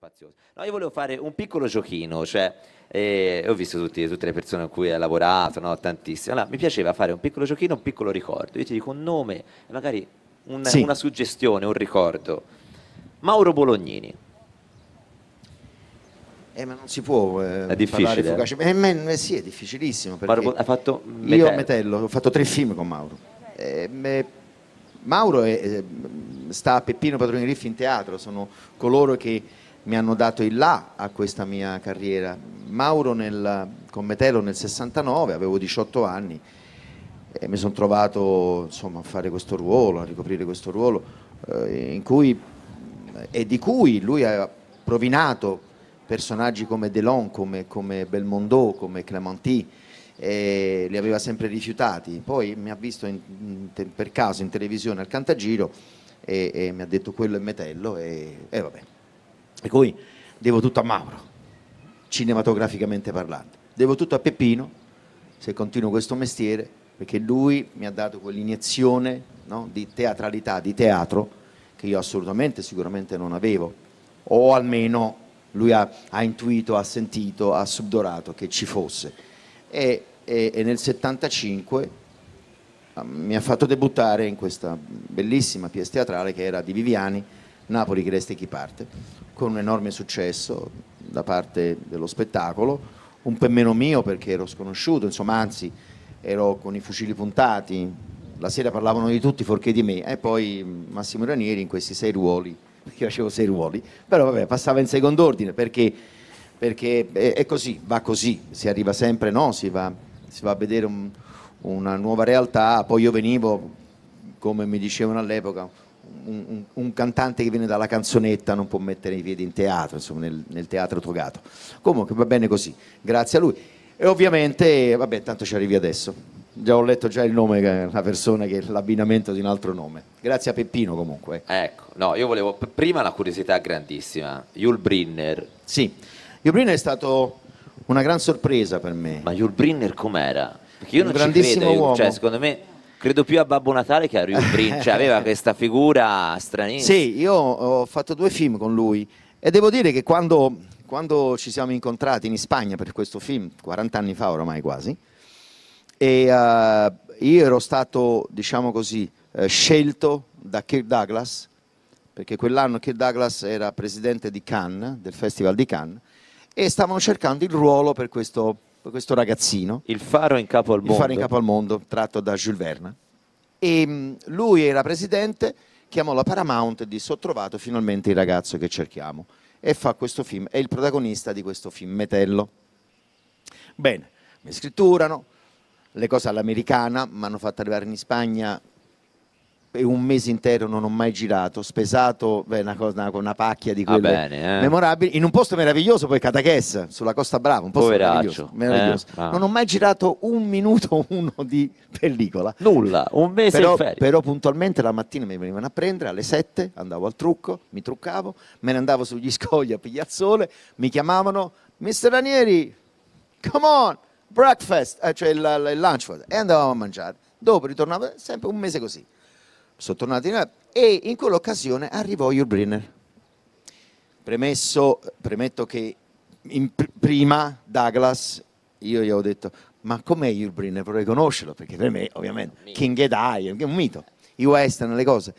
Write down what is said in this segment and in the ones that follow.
spazioso. No, io volevo fare un piccolo giochino, cioè, eh, ho visto tutti, tutte le persone con cui hai lavorato, no? tantissime, allora, mi piaceva fare un piccolo giochino, un piccolo ricordo, io ti dico un nome, magari un, sì. una suggestione, un ricordo. Mauro Bolognini. Eh, ma non si può eh, è difficile. Eh, ma, sì, è difficilissimo. Mauro, ha fatto Metello. Io Metello, ho fatto tre film con Mauro. Eh, me, Mauro è, eh, sta a Peppino Padroni Riffi in teatro, sono coloro che mi hanno dato il là a questa mia carriera. Mauro nel, con Metello nel 69, avevo 18 anni e mi sono trovato insomma, a fare questo ruolo, a ricoprire questo ruolo eh, cui, e di cui lui ha provinato personaggi come Delon, come, come Belmondo, come Clementi li aveva sempre rifiutati. Poi mi ha visto in, in, per caso in televisione al Cantagiro e, e, mi ha detto quello è Metello e, e vabbè. Per cui devo tutto a Mauro, cinematograficamente parlando. Devo tutto a Peppino, se continuo questo mestiere, perché lui mi ha dato quell'iniezione no, di teatralità, di teatro, che io assolutamente, sicuramente non avevo. O almeno lui ha, ha intuito, ha sentito, ha subdorato che ci fosse. E, e, e nel 75 ah, mi ha fatto debuttare in questa bellissima pièce teatrale che era di Viviani, Napoli che resta chi parte, con un enorme successo da parte dello spettacolo, un po' meno mio perché ero sconosciuto, insomma anzi ero con i fucili puntati, la sera parlavano di tutti fuorché di me e poi Massimo Ranieri in questi sei ruoli, perché facevo sei ruoli, però vabbè passava in secondo ordine perché, perché è così, va così, si arriva sempre, no, si va, si va a vedere un, una nuova realtà, poi io venivo, come mi dicevano all'epoca, un, un, cantante che viene dalla canzonetta non può mettere i piedi in teatro, insomma, nel, nel teatro togato. Comunque va bene così, grazie a lui. E ovviamente, vabbè, tanto ci arrivi adesso. Già ho letto già il nome, la persona che l'abbinamento di un altro nome. Grazie a Peppino comunque. Eh. Ecco, no, io volevo prima una curiosità grandissima. Yul Brinner. Sì, Yul Brinner è stato una gran sorpresa per me. Ma Yul Brinner com'era? Perché io un non ci credo, cioè, uomo. cioè secondo me credo più a Babbo Natale che a Rio Brin, cioè aveva questa figura stranissima. Sì, io ho fatto due film con lui e devo dire che quando, quando ci siamo incontrati in Spagna per questo film, 40 anni fa oramai quasi, e, uh, io ero stato, diciamo così, uh, scelto da Kirk Douglas, perché quell'anno Kirk Douglas era presidente di Cannes, del Festival di Cannes, e stavano cercando il ruolo per questo film questo ragazzino. Il faro in capo al mondo. Il faro in capo al mondo, tratto da Jules Verne. E mm, lui era presidente, chiamò la Paramount e disse ho trovato finalmente il ragazzo che cerchiamo. E fa questo film, è il protagonista di questo film, Metello. Bene, mi scritturano, le cose all'americana, mi hanno fatto arrivare in Spagna un mese intero non ho mai girato, spesato, beh, una, cosa, una, una pacchia di ah, quelle ah bene, eh. memorabili, in un posto meraviglioso poi Cataches, sulla Costa Brava, un posto Poveraccio. meraviglioso, eh, meraviglioso. Eh, non ho mai girato un minuto uno di pellicola. Nulla, un mese però, però puntualmente la mattina mi venivano a prendere alle 7, andavo al trucco, mi truccavo, me ne andavo sugli scogli a sole, mi chiamavano, Mr. Ranieri, come on, breakfast, eh, cioè il, il lunch, e andavamo a mangiare. Dopo ritornavo sempre un mese così sono tornato in Italia e in quell'occasione arrivò Yul Premesso, premetto che in, prima Douglas io gli ho detto ma com'è Yul Brynner? Vorrei conoscerlo perché per me ovviamente King Jedi è un mito, i western, le cose.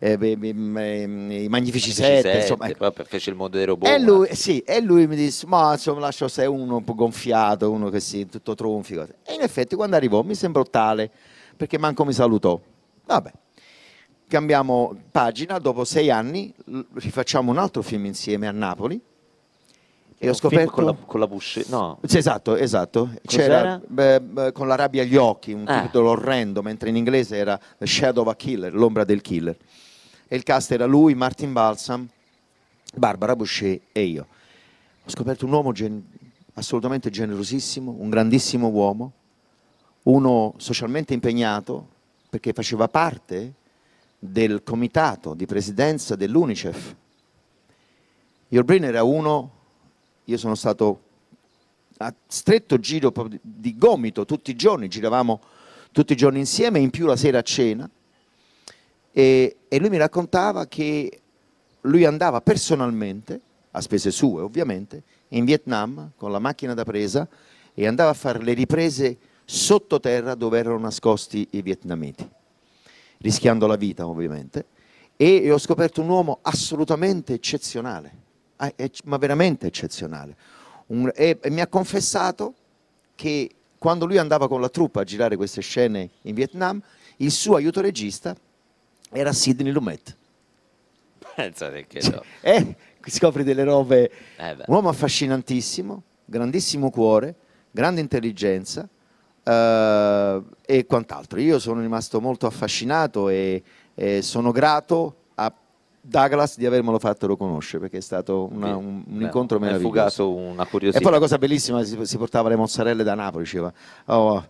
Eh, beh, beh, beh, mm, i Magnifici sette, insomma, ecco. fece il mondo dei robot. E lui, eh. sì, e lui mi disse: Ma insomma, lascio sei uno un po' gonfiato, uno che si, tutto tronfico. E in effetti, quando arrivò, mi sembrò tale perché manco mi salutò. Vabbè, cambiamo pagina, dopo sei anni rifacciamo un altro film insieme a Napoli. E ho scoperto... Con la, con la Bush, no. Sì, esatto, esatto. C'era beh, Con la rabbia agli occhi, un eh. titolo orrendo, mentre in inglese era The Shadow of a Killer, l'ombra del killer. E il cast era lui, Martin Balsam, Barbara Boucher e io. Ho scoperto un uomo gen- assolutamente generosissimo, un grandissimo uomo, uno socialmente impegnato, perché faceva parte del comitato di presidenza dell'UNICEF. Your Brain era uno, io sono stato a stretto giro di gomito tutti i giorni, giravamo tutti i giorni insieme, in più la sera a cena, e, e lui mi raccontava che lui andava personalmente, a spese sue ovviamente, in Vietnam con la macchina da presa e andava a fare le riprese sottoterra dove erano nascosti i vietnamiti rischiando la vita ovviamente, e ho scoperto un uomo assolutamente eccezionale, ah, ma veramente eccezionale. e, e mi ha confessato che quando lui andava con la truppa a girare queste scene in Vietnam, il suo aiuto regista era Sidney Lumet. Pensate che no. Eh, scopri delle robe. Eh un uomo affascinantissimo, grandissimo cuore, grande intelligenza, eh, e quant'altro. Io sono rimasto molto affascinato e, e, sono grato a Douglas di avermelo fatto conoscere perché è stato una, un, un Beh, incontro meraviglioso. una curiosità. E poi la cosa bellissima si, si portava le mozzarelle da Napoli, diceva oh,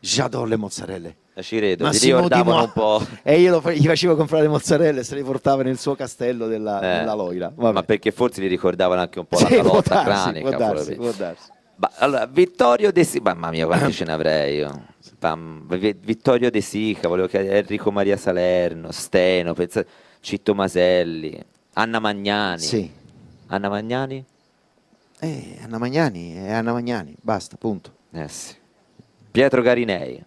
j'adore, le mozzarelle. Ci credo, Ma si un po'. E io lo, gli facevo comprare le mozzarelle e se le portava nel suo castello della, eh, della Loira. Vabbè. Ma perché forse gli ricordavano anche un po' la sì, calotta cranica. Può darsi, può darsi allora, Vittorio De Sica, mamma mia quanti ce ne avrei io. Pam, Vittorio De Sica, volevo chiedere Enrico Maria Salerno, Steno, pensate, Citto Maselli, Anna Magnani. Sì. Anna Magnani? Eh, Anna Magnani, è eh, Anna Magnani, basta, punto. Eh sì. Pietro Garinei.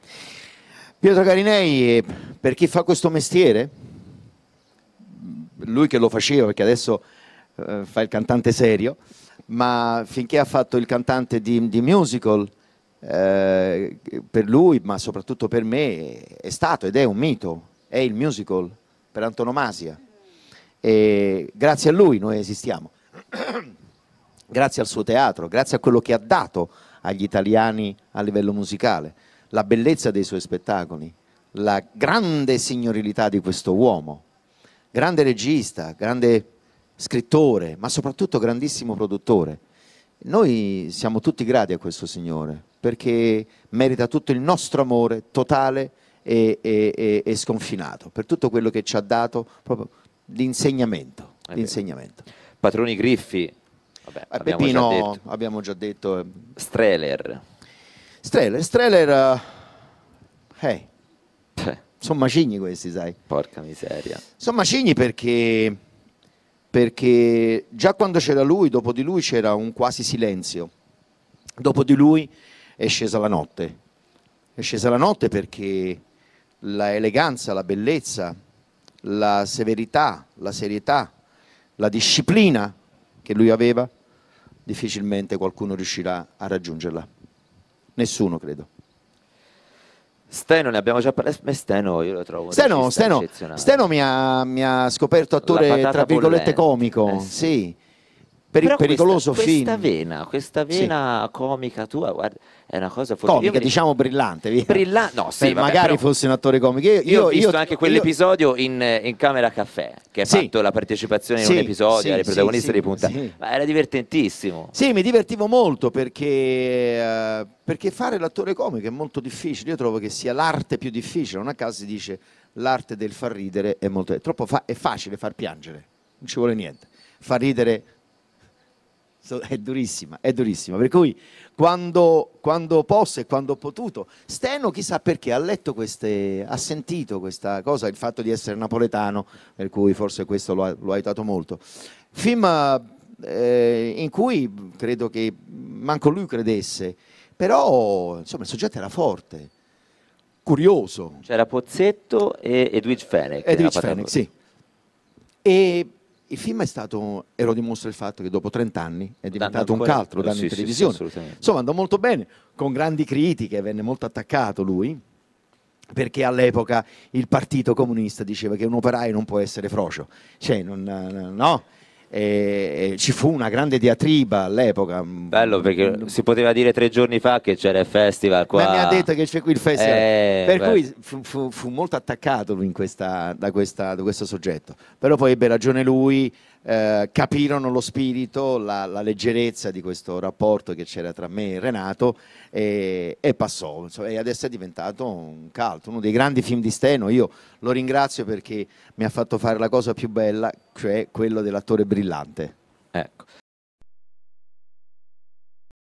Pietro Garinei, eh, per chi fa questo mestiere, lui che lo faceva perché adesso eh, fa il cantante serio, ma finché ha fatto il cantante di, di musical, eh, per lui, ma soprattutto per me, è stato ed è un mito, è il musical per antonomasia. E grazie a lui noi esistiamo, grazie al suo teatro, grazie a quello che ha dato agli italiani a livello musicale, la bellezza dei suoi spettacoli, la grande signorilità di questo uomo, grande regista, grande scrittore, ma soprattutto grandissimo produttore. Noi siamo tutti grati a questo Signore perché merita tutto il nostro amore totale e, e, e sconfinato per tutto quello che ci ha dato proprio l'insegnamento. l'insegnamento. Patroni Griffi, vabbè, eh, abbiamo Peppino, già detto. abbiamo già detto. Eh. Streller. Streller, Streller, uh, eh, hey. sono macigni questi, sai. Porca miseria. Sono macigni perché perché già quando c'era lui, dopo di lui c'era un quasi silenzio, dopo di lui è scesa la notte, è scesa la notte perché la eleganza, la bellezza, la severità, la serietà, la disciplina che lui aveva, difficilmente qualcuno riuscirà a raggiungerla. Nessuno, credo. Steno ne abbiamo già parlato, Steno io lo trovo Steno, Steno, Steno mi, ha, mi ha scoperto attore tra virgolette bollente. comico, eh sì. sì per il pericoloso questa, film. Questa vena, questa vena sì. comica tua, guarda, è una cosa Comica, mi... diciamo brillante. brillante. No, sì, vabbè, magari però... fosse un attore comico. Io, io, ho visto io, anche quell'episodio in, in, Camera Caffè, che ha sì. fatto la partecipazione in un episodio, alle protagoniste di punta. Ma era divertentissimo. Sì, mi divertivo molto perché, uh, perché fare l'attore comico è molto difficile. Io trovo che sia l'arte più difficile. Non a caso si dice l'arte del far ridere è molto... È, troppo fa... è facile far piangere, non ci vuole niente. Far ridere è durissima, è durissima. Per cui quando, quando, posso e quando ho potuto, Steno chissà perché ha letto queste, ha sentito questa cosa, il fatto di essere napoletano, per cui forse questo lo ha, lo ha aiutato molto. Film eh, in cui credo che manco lui credesse, però insomma il soggetto era forte, curioso. C'era Pozzetto e Edwidge Fenech. Edwidge Fenech, sì. E il film è stato, e lo dimostra il fatto che dopo 30 anni è diventato un caldo, lo danno sì, in televisione. Sì, sì, Insomma, andò molto bene, con grandi critiche, venne molto attaccato lui, perché all'epoca il partito comunista diceva che un operaio non può essere frocio. Cioè, non, no? E ci fu una grande diatriba all'epoca. Bello perché si poteva dire tre giorni fa che c'era il festival qua. Ma mi ha detto che c'è qui il festival. Eh, per beh. cui fu, fu, fu, molto attaccato lui questa, da, questa, da questo soggetto. Però poi ebbe ragione lui eh, capirono lo spirito, la, la, leggerezza di questo rapporto che c'era tra me e Renato e, e passò. Insomma, e adesso è diventato un caldo, uno dei grandi film di Steno. Io lo ringrazio perché mi ha fatto fare la cosa più bella, cioè quello dell'attore brillante. Ecco.